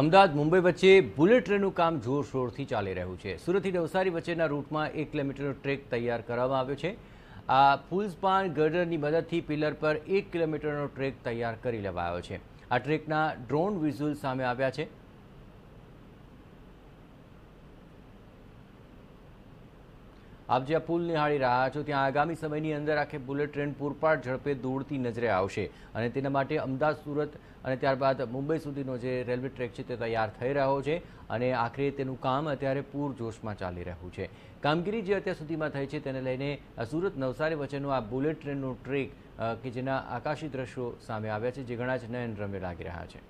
અમદાવાદ મુંબઈ વચ્ચે બુલેટ ટ્રેનનું કામ જોરશોરથી ચાલી રહ્યું છે સુરતથી નવસારી વચ્ચેના રૂટમાં એક કિલોમીટરનો ટ્રેક તૈયાર કરવામાં આવ્યો છે આ પુલસ્પાન ગર્ડરની મદદથી પિલર પર એક કિલોમીટરનો ટ્રેક તૈયાર કરી લેવાયો છે આ ટ્રેકના ડ્રોન વિઝ્યુઅલ સામે આવ્યા છે આપ જે પુલ નિહાળી રહ્યા છો ત્યાં આગામી સમયની અંદર આખે બુલેટ ટ્રેન પૂરપાટ ઝડપે દોડતી નજરે આવશે અને તેના માટે અમદાવાદ સુરત અને ત્યારબાદ મુંબઈ સુધીનો જે રેલવે ટ્રેક છે તે તૈયાર થઈ રહ્યો છે અને આખરે તેનું કામ અત્યારે પૂરજોશમાં ચાલી રહ્યું છે કામગીરી જે અત્યાર સુધીમાં થઈ છે તેને લઈને સુરત નવસારી વચ્ચેનું આ બુલેટ ટ્રેનનું ટ્રેક કે જેના આકાશી દ્રશ્યો સામે આવ્યા છે જે ઘણા જ નયન રમે લાગી રહ્યા છે